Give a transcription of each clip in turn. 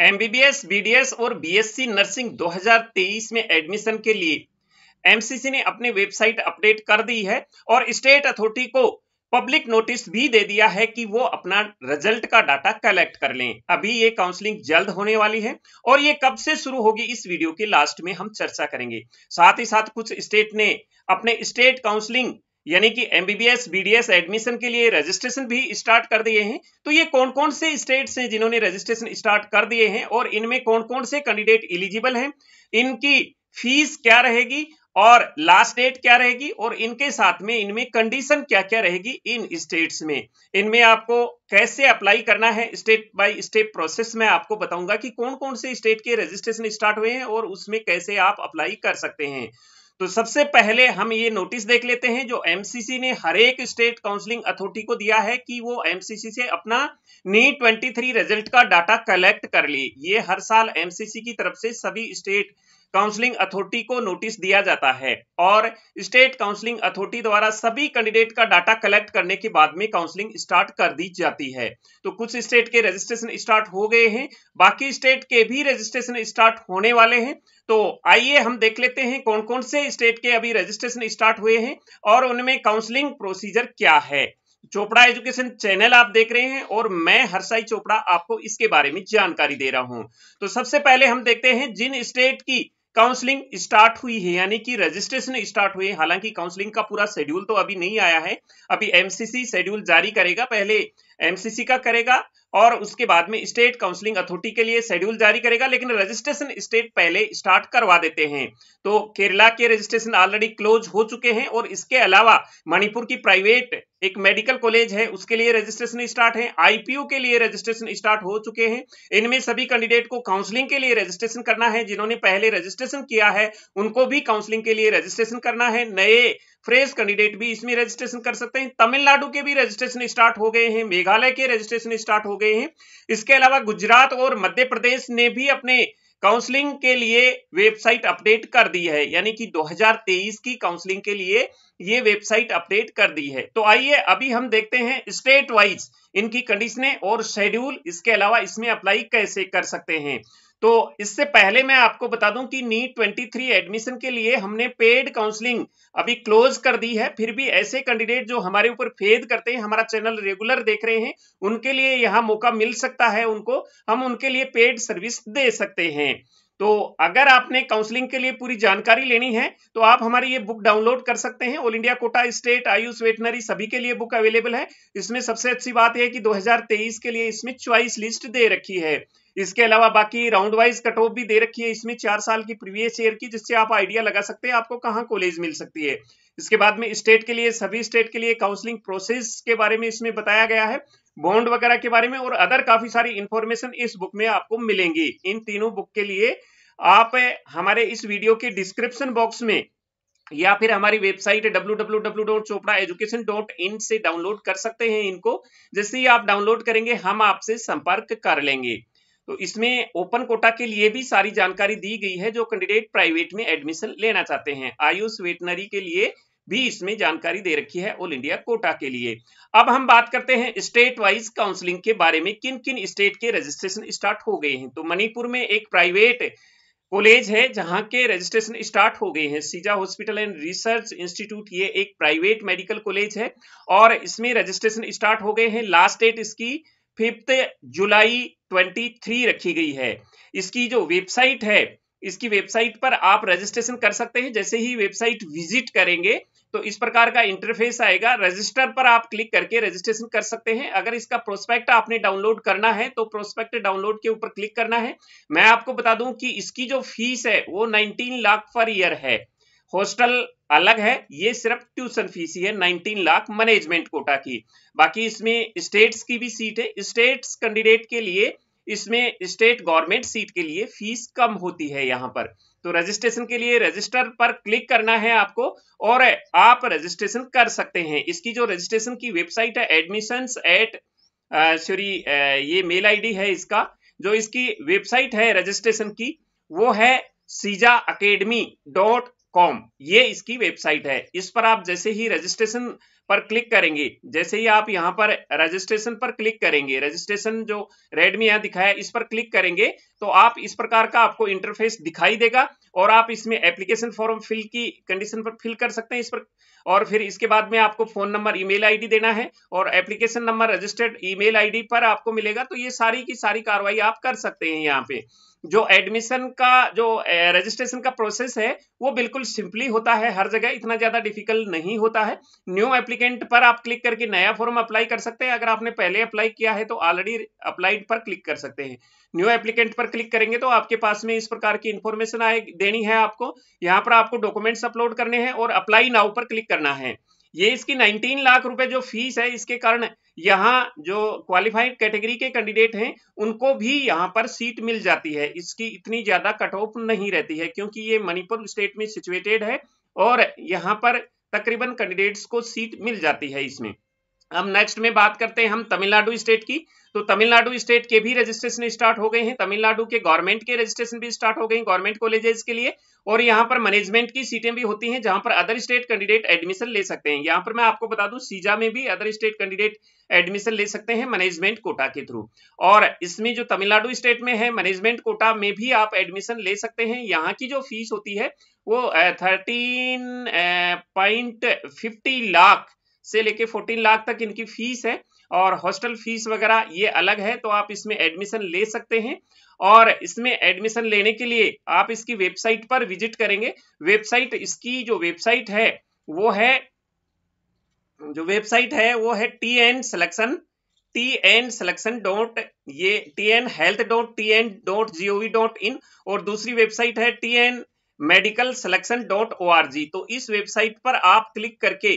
MBBS BDS और BSc nursing 2023 में admission के लिए एमसीसी ने अपनी वेबसाइट अपडेट कर दी है और स्टेट अथॉरिटी को पब्लिक नोटिस भी दे दिया है कि वो अपना रिजल्ट का डाटा कलेक्ट कर लें अभी ये काउंसलिंग जल्द होने वाली है और ये कब से शुरू होगी इस वीडियो के लास्ट में हम चर्चा करेंगे साथ ही साथ कुछ स्टेट ने अपने स्टेट काउंसलिंग यानी कि एमबीबीएस बीडीएस एडमिशन के लिए रजिस्ट्रेशन भी स्टार्ट कर दिए हैं तो ये कौन कौन से स्टेट्स हैं जिन्होंने रजिस्ट्रेशन स्टार्ट कर दिए हैं और इनमें कौन कौन से कैंडिडेट इलिजिबल हैं इनकी फीस क्या रहेगी और लास्ट डेट क्या रहेगी और इनके साथ में इनमें कंडीशन क्या क्या रहेगी इन स्टेट्स में इनमें आपको कैसे अप्लाई करना है स्टेप बाय स्टेप प्रोसेस में आपको बताऊंगा कि कौन कौन से स्टेट के रजिस्ट्रेशन स्टार्ट हुए हैं और उसमें कैसे आप अप्लाई कर सकते हैं तो सबसे पहले हम ये नोटिस देख लेते हैं जो एमसीसी ने हर एक स्टेट काउंसलिंग अथॉरिटी को दिया है कि वो एमसीसी से अपना नीट 23 रिजल्ट का डाटा कलेक्ट कर ले ये हर साल एमसीसी की तरफ से सभी स्टेट काउंसलिंग अथॉरिटी को नोटिस दिया जाता है और स्टेट काउंसलिंग अथॉरिटी द्वारा सभी कैंडिडेट का डाटा कलेक्ट करने के बाद में काउंसलिंग स्टार्ट कर दी जाती है तो कुछ स्टेट के रजिस्ट्रेशन स्टार्ट हो गए हैं बाकी स्टेट के भी रजिस्ट्रेशन स्टार्ट होने वाले हैं तो आइए हम देख लेते हैं कौन कौन से स्टेट के अभी रजिस्ट्रेशन स्टार्ट हुए हैं और उनमें काउंसलिंग प्रोसीजर क्या है चोपड़ा एजुकेशन चैनल आप देख रहे हैं और मैं हरसाई चोपड़ा आपको इसके बारे में जानकारी दे रहा हूं तो सबसे पहले हम देखते हैं जिन स्टेट की काउंसलिंग स्टार्ट हुई है यानी कि रजिस्ट्रेशन स्टार्ट हुई है हालांकि काउंसलिंग का पूरा शेड्यूल तो अभी नहीं आया है अभी एमसीसी शेड्यूल जारी करेगा पहले एमसीसी का करेगा और उसके बाद में स्टेट काउंसलिंग अथॉरिटी के लिए शेड्यूल जारी करेगा लेकिन रजिस्ट्रेशन स्टेट पहले स्टार्ट करवा देते हैं तो केरला के रजिस्ट्रेशन ऑलरेडी क्लोज हो चुके हैं और इसके अलावा मणिपुर की प्राइवेट एक मेडिकल कॉलेज है उसके लिए रजिस्ट्रेशन स्टार्ट है आईपीओ के लिए रजिस्ट्रेशन स्टार्ट हो चुके हैं इनमें सभी कैंडिडेट को काउंसलिंग के लिए रजिस्ट्रेशन करना है जिन्होंने पहले रजिस्ट्रेशन किया है उनको भी काउंसलिंग के लिए रजिस्ट्रेशन करना है नए फ्रेश कैंडिडेट भी इसमें रजिस्ट्रेशन कर सकते हैं तमिलनाडु के भी रजिस्ट्रेशन स्टार्ट हो गए हैं मेघालय के रजिस्ट्रेशन स्टार्ट हो गए हैं इसके अलावा गुजरात और मध्य प्रदेश ने भी अपने काउंसलिंग के लिए वेबसाइट अपडेट कर दी है यानी कि 2023 की काउंसलिंग के लिए ये वेबसाइट अपडेट कर दी है तो आइए अभी हम देखते हैं स्टेट वाइज इनकी कंडीशनें और शेड्यूल इसके अलावा इसमें अप्लाई कैसे कर सकते हैं तो इससे पहले मैं आपको बता दूं कि नीट 23 एडमिशन के लिए हमने पेड काउंसलिंग अभी क्लोज कर दी है फिर भी ऐसे कैंडिडेट जो हमारे ऊपर फेद करते हैं हमारा चैनल रेगुलर देख रहे हैं उनके लिए यहाँ मौका मिल सकता है उनको हम उनके लिए पेड सर्विस दे सकते हैं तो अगर आपने काउंसलिंग के लिए पूरी जानकारी लेनी है तो आप हमारी ये बुक डाउनलोड कर सकते हैं all India quota state AYUSH veterinary सभी के लिए बुक अवेलेबल है इसमें सबसे अच्छी बात यह कि 2023 के लिए इसमें च्वाइस लिस्ट दे रखी है इसके अलावा बाकी राउंड वाइज कट ऑफ भी दे रखी है इसमें चार साल की प्रीवियस ईयर की जिससे आप आइडिया लगा सकते हैं आपको कहाँ कॉलेज मिल सकती है इसके बाद में स्टेट के लिए सभी स्टेट के लिए काउंसलिंग प्रोसेस के बारे में इसमें बताया गया है बॉन्ड वगैरह के बारे में और अदर काफी सारी इंफॉर्मेशन इस बुक में आपको मिलेंगी इन तीनों बुक के लिए आप हमारे इस वीडियो के डिस्क्रिप्शन बॉक्स में या फिर हमारी वेबसाइट www.chopraeducation.in से डाउनलोड कर सकते हैं इनको जैसे ही आप डाउनलोड करेंगे हम आपसे संपर्क कर लेंगे तो इसमें ओपन कोटा के लिए भी सारी जानकारी दी गई है जो कैंडिडेट प्राइवेट में एडमिशन लेना चाहते हैं आयुष वेटनरी के लिए भी इसमें जानकारी दे रखी है ऑल इंडिया कोटा के लिए अब हम बात करते हैं स्टेट वाइज काउंसलिंग के बारे में किन किन स्टेट के रजिस्ट्रेशन स्टार्ट हो गए हैं तो मणिपुर में एक प्राइवेट कॉलेज है जहां के रजिस्ट्रेशन स्टार्ट हो गए हैं सीजा हॉस्पिटल एंड रिसर्च इंस्टीट्यूट ये एक प्राइवेट मेडिकल कॉलेज है और इसमें रजिस्ट्रेशन स्टार्ट हो गए हैं लास्ट डेट इसकी फिफ्थ जुलाई 23 रखी गई है इसकी जो वेबसाइट है इसकी वेबसाइट पर आप रजिस्ट्रेशन कर सकते हैं जैसे ही वेबसाइट विजिट करेंगे तो इस प्रकार का इंटरफेस आएगा रजिस्टर पर आप क्लिक करके रजिस्ट्रेशन कर सकते हैं अगर इसका प्रोस्पेक्ट आपने डाउनलोड करना है तो प्रोस्पेक्ट डाउनलोड के ऊपर क्लिक करना है मैं आपको बता दूं कि इसकी जो फीस है वो 19 लाख पर ईयर है हॉस्टल अलग है ये सिर्फ ट्यूशन फीस ही है 19 लाख मैनेजमेंट कोटा की बाकी इसमें स्टेट्स की भी सीट है स्टेट्स कैंडिडेट के लिए इसमें स्टेट गवर्नमेंट सीट के लिए फीस कम होती है यहाँ पर तो रजिस्ट्रेशन के लिए रजिस्टर पर क्लिक करना है आपको और आप रजिस्ट्रेशन कर सकते हैं इसकी जो रजिस्ट्रेशन की वेबसाइट है एडमिशन एट सॉरी ये मेल आई है इसका जो इसकी वेबसाइट है रजिस्ट्रेशन की वो है सीजा अकेडमी डॉट कॉम ये इसकी वेबसाइट है इस पर आप जैसे ही रजिस्ट्रेशन पर क्लिक करेंगे जैसे ही आप यहां पर रजिस्ट्रेशन पर क्लिक करेंगे रजिस्ट्रेशन जो रेडमी यहां दिखाया इस पर क्लिक करेंगे तो आप इस प्रकार का आपको इंटरफेस दिखाई देगा और आप इसमें एप्लीकेशन फॉर्म फिल की कंडीशन पर फिल कर सकते हैं इस पर और फिर इसके बाद में आपको फोन नंबर ईमेल आईडी देना है और application number registered email ID पर आपको मिलेगा तो ये सारी की सारी कार्रवाई आप कर सकते हैं यहाँ पे जो एडमिशन का जो रजिस्ट्रेशन का प्रोसेस है वो बिल्कुल सिंपली होता है हर जगह इतना ज्यादा डिफिकल्ट नहीं होता है न्यू एप्लीकेंट पर आप क्लिक करके नया फॉर्म अप्लाई कर सकते हैं अगर आपने पहले अप्लाई किया है तो ऑलरेडी अप्लाइड पर क्लिक कर सकते हैं न्यू एप्लीकेंट पर क्लिक करेंगे तो आपके पास में इस प्रकार की इन्फॉर्मेशन आए देनी है आपको यहाँ पर आपको डॉक्यूमेंट्स अपलोड करने हैं और अप्लाई नाउ पर क्लिक करना है ये इसकी 19 लाख रुपए जो फीस है इसके कारण यहाँ जो क्वालिफाइड कैटेगरी के कैंडिडेट हैं उनको भी यहाँ पर सीट मिल जाती है इसकी इतनी ज्यादा कट ऑफ नहीं रहती है क्योंकि ये मणिपुर स्टेट में सिचुएटेड है और यहाँ पर तकरीबन कैंडिडेट्स को सीट मिल जाती है इसमें हम नेक्स्ट में बात करते हैं हम तमिलनाडु स्टेट की तो तमिलनाडु स्टेट के भी रजिस्ट्रेशन स्टार्ट हो गए हैं तमिलनाडु के गवर्नमेंट के रजिस्ट्रेशन भी स्टार्ट हो गए हैं गवर्नमेंट कॉलेजेस के लिए और यहाँ पर मैनेजमेंट की सीटें भी होती हैं जहां पर अदर स्टेट कैंडिडेट एडमिशन ले सकते हैं यहाँ पर मैं आपको बता दूं सीजा में भी अदर स्टेट कैंडिडेट एडमिशन ले सकते हैं मैनेजमेंट कोटा के थ्रू और इसमें जो तमिलनाडु स्टेट में है मैनेजमेंट कोटा में भी आप एडमिशन ले सकते हैं यहाँ की जो फीस होती है वो थर्टीन पॉइंट फिफ्टी लाख से लेके 14 लाख तक इनकी फीस है और हॉस्टल फीस वगैरह ये अलग है तो आप इसमें एडमिशन ले सकते हैं और इसमें एडमिशन लेने के लिए आप इसकी वेबसाइट पर विजिट करेंगे वेबसाइट इसकी जो वेबसाइट है वो है जो वेबसाइट है वो है T N selection T N selection dot ये T N health dot T N dot G O V dot in और दूसरी वेबसाइट है T N medical selection dot O R G तो इस वेबसाइट पर आप क्लिक करके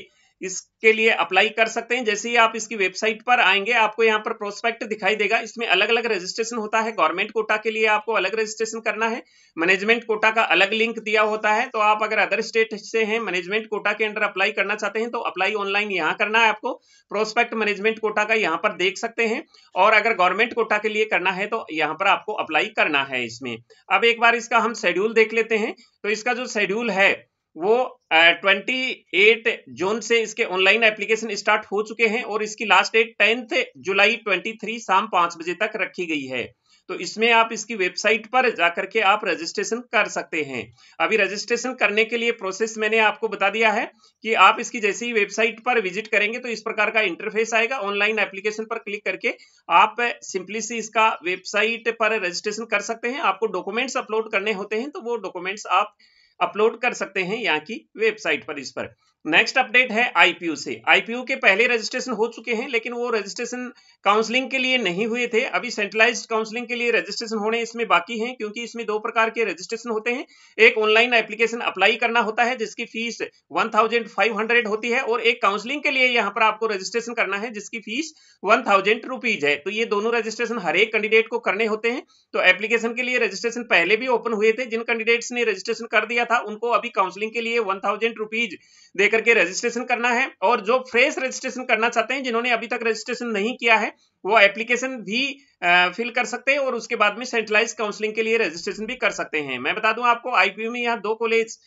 इसके लिए अप्लाई कर सकते हैं जैसे ही आप इसकी वेबसाइट पर आएंगे आपको यहाँ पर प्रोस्पेक्ट दिखाई देगा इसमें अलग अलग रजिस्ट्रेशन होता है गवर्नमेंट कोटा के लिए आपको अलग रजिस्ट्रेशन करना है मैनेजमेंट कोटा का अलग लिंक दिया होता है तो आप अगर अदर स्टेट से हैं मैनेजमेंट कोटा के अंडर अप्लाई करना चाहते हैं तो अप्लाई ऑनलाइन यहाँ करना है आपको प्रोस्पेक्ट मैनेजमेंट कोटा का यहाँ पर देख सकते हैं और अगर गवर्नमेंट कोटा के लिए करना है तो यहाँ पर आपको अप्लाई करना है इसमें अब एक बार इसका हम शेड्यूल देख लेते हैं तो इसका जो शेड्यूल है वो ट्वेंटी एट जून से इसके ऑनलाइन एप्लीकेशन स्टार्ट हो चुके हैं और इसकी लास्ट डेट टेंथ जुलाई ट्वेंटी थ्री शाम पांच बजे तक रखी गई है तो इसमें आप इसकी वेबसाइट पर जाकर के आप रजिस्ट्रेशन कर सकते हैं अभी रजिस्ट्रेशन करने के लिए प्रोसेस मैंने आपको बता दिया है कि आप इसकी जैसे ही वेबसाइट पर विजिट करेंगे तो इस प्रकार का इंटरफेस आएगा ऑनलाइन एप्लीकेशन पर क्लिक करके आप सिंपली से इसका वेबसाइट पर रजिस्ट्रेशन कर सकते हैं आपको डॉक्यूमेंट्स अपलोड करने होते हैं तो वो डॉक्यूमेंट्स आप अपलोड कर सकते हैं यहाँ की वेबसाइट पर इस पर नेक्स्ट अपडेट है आईपीयू से आईपीयू के पहले रजिस्ट्रेशन हो चुके हैं लेकिन वो रजिस्ट्रेशन काउंसलिंग के लिए नहीं हुए थे अभी सेंट्रलाइज्ड काउंसलिंग के लिए रजिस्ट्रेशन होने इसमें बाकी हैं क्योंकि इसमें दो प्रकार के रजिस्ट्रेशन होते हैं एक ऑनलाइन एप्लीकेशन अप्लाई करना होता है जिसकी फीस वन होती है और एक काउंसलिंग के लिए यहाँ पर आपको रजिस्ट्रेशन करना है जिसकी फीस वन थाउजेंड है तो ये दोनों रजिस्ट्रेशन हर एक कैंडिडेट को करने होते हैं तो एप्लीकेशन के लिए रजिस्ट्रेशन पहले भी ओपन हुए थे जिन कैंडिडेट्स ने रजिस्ट्रेशन कर दिया था उनको अभी काउंसलिंग के लिए वन थाउजेंड लेकर के रजिस्ट्रेशन करना है और जो फ्रेश रजिस्ट्रेशन करना चाहते हैं जिन्होंने अभी तक रजिस्ट्रेशन नहीं किया है वो एप्लीकेशन भी फिल कर सकते हैं और उसके बाद में सेंट्रलाइज काउंसलिंग के लिए रजिस्ट्रेशन भी कर सकते हैं मैं बता दूं आपको आईपीयू में यहाँ दो कॉलेज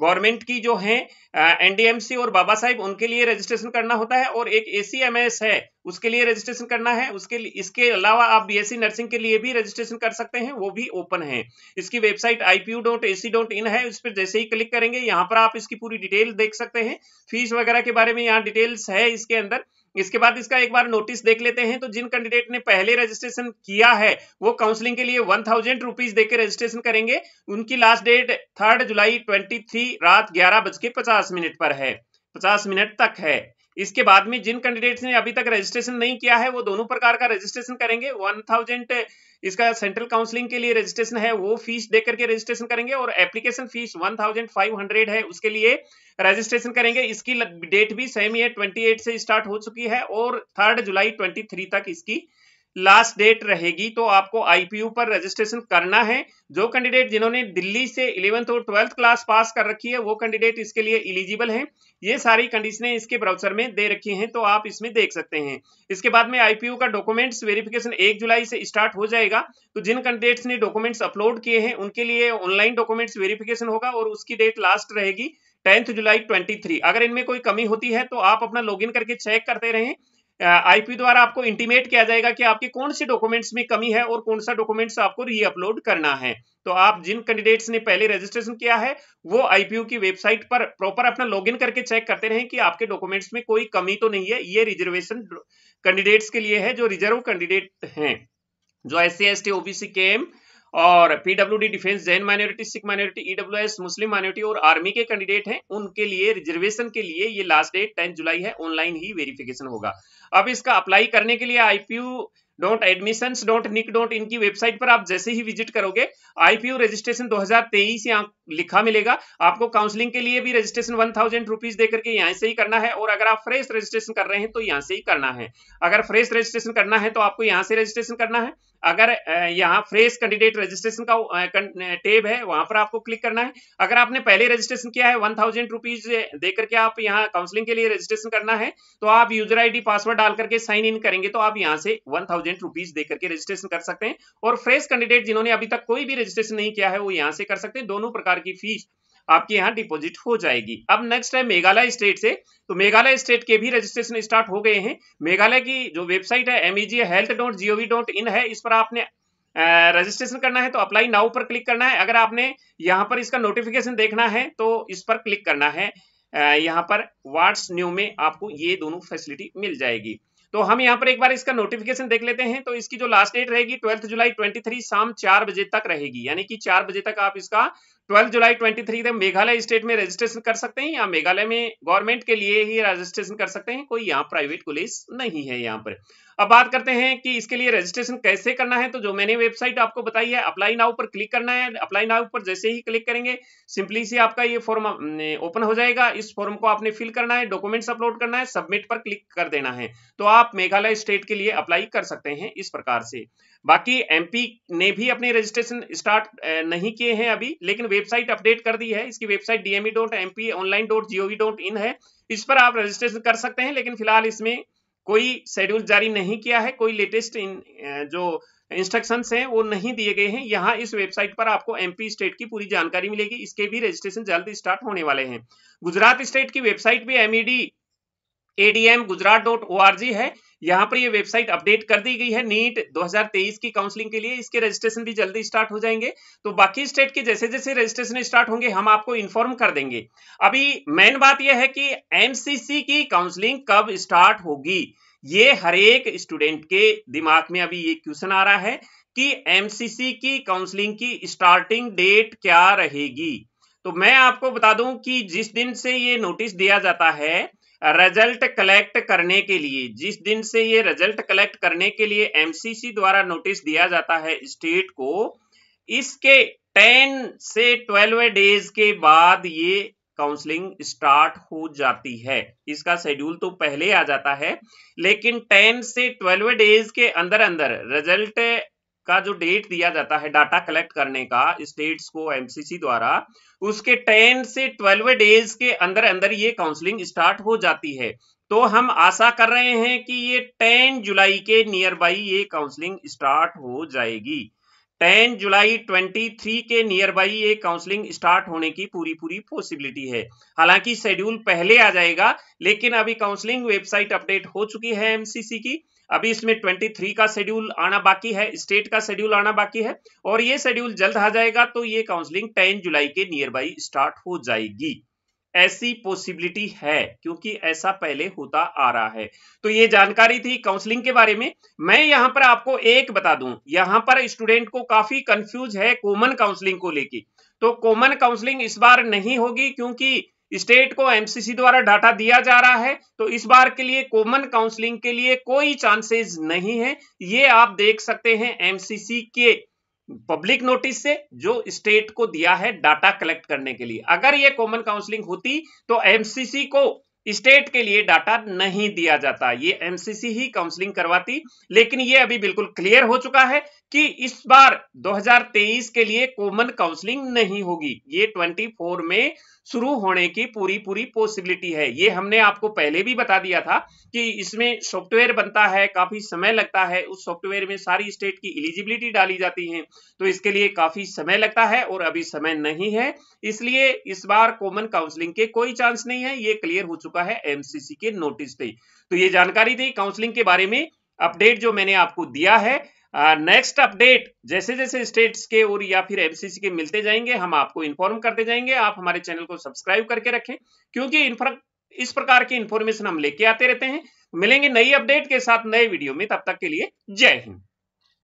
गवर्नमेंट की जो है एनडीएमसी और बाबा साहेब उनके लिए रजिस्ट्रेशन करना होता है और एक एसीएमएस है उसके लिए रजिस्ट्रेशन करना है उसके इसके अलावा आप बीएससी नर्सिंग के लिए भी रजिस्ट्रेशन कर सकते हैं वो भी ओपन है इसकी वेबसाइट इन है उस पर जैसे ही क्लिक करेंगे यहाँ पर आप इसकी पूरी डिटेल देख सकते हैं फीस वगैरह के बारे में यहाँ डिटेल्स है इसके अंदर इसके बाद इसका एक बार नोटिस देख लेते हैं तो जिन कैंडिडेट ने पहले रजिस्ट्रेशन किया है वो काउंसलिंग के लिए वन थाउजेंड रुपीज देकर रजिस्ट्रेशन करेंगे उनकी लास्ट डेट थर्ड जुलाई ट्वेंटी थ्री रात ग्यारह बज के पचास मिनट पर है पचास मिनट तक है इसके बाद में जिन कैंडिडेट्स ने अभी तक रजिस्ट्रेशन नहीं किया है वो दोनों प्रकार का रजिस्ट्रेशन करेंगे वन थाउजेंड इसका सेंट्रल काउंसलिंग के लिए रजिस्ट्रेशन है वो फीस देकर के रजिस्ट्रेशन करेंगे और एप्लीकेशन फीस 1500 है उसके लिए रजिस्ट्रेशन करेंगे इसकी डेट भी सेम ही है 28 से स्टार्ट हो चुकी है और थर्ड जुलाई थ्री तक इसकी लास्ट डेट रहेगी तो आपको आईपीयू पर रजिस्ट्रेशन करना है जो कैंडिडेट जिन्होंने दिल्ली से इलेवंथ और ट्वेल्थ क्लास पास कर रखी है वो कैंडिडेट इसके लिए इलिजिबल हैं ये सारी कंडीशनें इसके ब्राउसर में दे रखी हैं तो आप इसमें देख सकते हैं इसके बाद में आईपीयू का डॉक्यूमेंट्स वेरिफिकेशन एक जुलाई से स्टार्ट हो जाएगा तो जिन कैंडिडेट्स ने डॉक्यूमेंट्स अपलोड किए हैं उनके लिए ऑनलाइन डॉक्यूमेंट्स वेरिफिकेशन होगा और उसकी डेट लास्ट रहेगी टेंथ जुलाई ट्वेंटी अगर इनमें कोई कमी होती है तो आप अपना लॉग करके चेक करते रहें आईपी द्वारा आपको इंटीमेट किया जाएगा कि आपके कौन से डॉक्यूमेंट्स में कमी है और कौन सा डॉक्यूमेंट्स आपको रीअपलोड करना है तो आप जिन कैंडिडेट्स ने पहले रजिस्ट्रेशन किया है वो आईपीयू की वेबसाइट पर प्रॉपर अपना लॉगिन करके चेक करते रहें कि आपके डॉक्यूमेंट्स में कोई कमी तो नहीं है ये रिजर्वेशन कैंडिडेट्स के लिए है जो रिजर्व कैंडिडेट हैं जो S C S T OBC K M और D defence Jain minority Sikh minority S Muslim minority और आर्मी के कैंडिडेट हैं उनके लिए रिजर्वेशन के लिए ये लास्ट डेट टेंथ जुलाई है ऑनलाइन ही वेरिफिकेशन होगा अब इसका अप्लाई करने के लिए IPU dot admission dot NIC dot इनकी वेबसाइट पर आप जैसे ही विजिट करोगे आईपीओ रजिस्ट्रेशन 2023 यहाँ लिखा मिलेगा आपको काउंसलिंग के लिए भी रजिस्ट्रेशन वन थाउजेंड रुपीज देकर करके यहाँ से ही करना है और अगर आप फ्रेश रजिस्ट्रेशन कर रहे हैं तो यहाँ से ही करना है अगर फ्रेश रजिस्ट्रेशन करना है तो आपको यहाँ से रजिस्ट्रेशन करना है अगर यहाँ फ्रेश कैंडिडेट रजिस्ट्रेशन का टेब है वहां पर आपको क्लिक करना है अगर आपने पहले रजिस्ट्रेशन किया है वन थाउजेंड रुपीज देकर के आप यहाँ काउंसलिंग के लिए रजिस्ट्रेशन करना है तो आप यूजर आईडी पासवर्ड डाल करके साइन इन करेंगे तो आप यहाँ से वन थाउजेंड रुपीज दे करके रजिस्ट्रेशन कर सकते हैं और फ्रेश कैंडिडेट जिन्होंने अभी तक कोई भी रजिस्ट्रेशन नहीं किया है वो यहाँ से कर सकते हैं दोनों प्रकार की फीस आपके यहाँ डिपॉजिट हो जाएगी अब नेक्स्ट है मेघालय स्टेट से तो मेघालय स्टेट के भी रजिस्ट्रेशन स्टार्ट हो गए हैं मेघालय की जो वेबसाइट है easy health dot G O V dot in है इस पर आपने रजिस्ट्रेशन करना है तो अप्लाई नाउ पर क्लिक करना है अगर आपने यहाँ पर इसका नोटिफिकेशन देखना है तो इस पर क्लिक करना है यहाँ पर वार्ड्स न्यू में आपको ये दोनों फैसिलिटी मिल जाएगी तो हम यहाँ पर एक बार इसका नोटिफिकेशन देख लेते हैं तो इसकी जो लास्ट डेट रहेगी ट्वेल्थ जुलाई ट्वेंटी थ्री शाम चार बजे तक रहेगी यानी कि चार बजे तक आप इसका ट्वेल्थ जुलाई ट्वेंटी थ्री तक मेघालय स्टेट में रजिस्ट्रेशन कर सकते हैं या मेघालय में गवर्नमेंट के लिए ही रजिस्ट्रेशन कर सकते हैं कोई यहाँ प्राइवेट कॉलेज नहीं है यहाँ पर अब बात करते हैं कि इसके लिए रजिस्ट्रेशन कैसे करना है तो जो मैंने वेबसाइट आपको बताई है अप्लाई नाउ पर क्लिक करना है अप्लाई नाउ पर जैसे ही क्लिक करेंगे सिंपली से आपका ये फॉर्म ओपन हो जाएगा इस फॉर्म को आपने फिल करना है डॉक्यूमेंट्स अपलोड करना है सबमिट पर क्लिक कर देना है तो आप मेघालय स्टेट के लिए अप्लाई कर सकते हैं इस प्रकार से बाकी एमपी ने भी अपने रजिस्ट्रेशन स्टार्ट नहीं किए हैं अभी लेकिन वेबसाइट अपडेट कर दी है इसकी website DME dot M P online dot GOV dot in है इस पर आप रजिस्ट्रेशन कर सकते हैं लेकिन फिलहाल इसमें कोई शेड्यूल जारी नहीं किया है कोई लेटेस्ट इन जो इंस्ट्रक्शंस हैं वो नहीं दिए गए हैं यहाँ इस वेबसाइट पर आपको एमपी स्टेट की पूरी जानकारी मिलेगी इसके भी रजिस्ट्रेशन जल्द स्टार्ट होने वाले हैं गुजरात स्टेट की वेबसाइट भी MED ADM Gujarat dot O है यहाँ पर ये वेबसाइट अपडेट कर दी गई है नीट 2023 की काउंसलिंग के लिए इसके रजिस्ट्रेशन भी जल्दी स्टार्ट हो जाएंगे तो बाकी स्टेट के जैसे जैसे रजिस्ट्रेशन स्टार्ट होंगे हम आपको इन्फॉर्म कर देंगे अभी मेन बात यह है कि एनसीसी की काउंसलिंग कब स्टार्ट होगी ये हर एक स्टूडेंट के दिमाग में अभी ये क्वेश्चन आ रहा है कि एमसीसी की काउंसलिंग की स्टार्टिंग डेट क्या रहेगी तो मैं आपको बता दूं कि जिस दिन से ये नोटिस दिया जाता है रिजल्ट कलेक्ट करने के लिए जिस दिन से ये रिजल्ट कलेक्ट करने के लिए एमसीसी द्वारा नोटिस दिया जाता है स्टेट को इसके 10 से 12 डेज के बाद ये काउंसलिंग स्टार्ट हो जाती है इसका शेड्यूल तो पहले आ जाता है लेकिन 10 से 12 डेज के अंदर अंदर रिजल्ट का जो डेट दिया जाता है डाटा कलेक्ट करने का स्टेट्स को एमसीसी द्वारा उसके 10 से 12 डेज के अंदर अंदर ये काउंसलिंग स्टार्ट हो जाती है तो हम आशा कर रहे हैं कि ये 10 जुलाई के नियर बाई ये काउंसलिंग स्टार्ट हो जाएगी 10 जुलाई 23 के नियर बाई ये काउंसलिंग स्टार्ट होने की पूरी पूरी पॉसिबिलिटी है हालांकि शेड्यूल पहले आ जाएगा लेकिन अभी काउंसलिंग वेबसाइट अपडेट हो चुकी है एमसीसी की अभी इसमें 23 का शेड्यूल आना बाकी है स्टेट का शेड्यूल आना बाकी है और ये शेड्यूल जल्द आ जाएगा तो ये काउंसलिंग 10 जुलाई के नियर बाई स्टार्ट हो जाएगी ऐसी पॉसिबिलिटी है क्योंकि ऐसा पहले होता आ रहा है तो ये जानकारी थी काउंसलिंग के बारे में मैं यहां पर आपको एक बता दूं यहां पर स्टूडेंट को काफी कंफ्यूज है कॉमन काउंसलिंग को लेके तो कॉमन काउंसलिंग इस बार नहीं होगी क्योंकि स्टेट को एमसीसी द्वारा डाटा दिया जा रहा है तो इस बार के लिए कॉमन काउंसलिंग के लिए कोई चांसेस नहीं है ये आप देख सकते हैं एमसीसी के पब्लिक नोटिस से जो स्टेट को दिया है डाटा कलेक्ट करने के लिए अगर ये कॉमन काउंसलिंग होती तो एमसीसी को स्टेट के लिए डाटा नहीं दिया जाता ये एमसीसी ही काउंसलिंग करवाती लेकिन ये अभी बिल्कुल क्लियर हो चुका है कि इस बार 2023 के लिए कॉमन काउंसलिंग नहीं होगी ये 24 में शुरू होने की पूरी पूरी पॉसिबिलिटी है ये हमने आपको पहले भी बता दिया था कि इसमें सॉफ्टवेयर बनता है काफी समय लगता है उस सॉफ्टवेयर में सारी स्टेट की एलिजिबिलिटी डाली जाती है तो इसके लिए काफी समय लगता है और अभी समय नहीं है इसलिए इस बार कॉमन काउंसलिंग के कोई चांस नहीं है ये क्लियर हो चुका चुका है एमसीसी के नोटिस पे तो ये जानकारी थी काउंसलिंग के बारे में अपडेट जो मैंने आपको दिया है नेक्स्ट uh, अपडेट जैसे जैसे स्टेट्स के और या फिर एमसीसी के मिलते जाएंगे हम आपको इन्फॉर्म करते जाएंगे आप हमारे चैनल को सब्सक्राइब करके रखें क्योंकि इस प्रकार की इंफॉर्मेशन हम लेके आते रहते हैं मिलेंगे नई अपडेट के साथ नए वीडियो में तब तक के लिए जय हिंद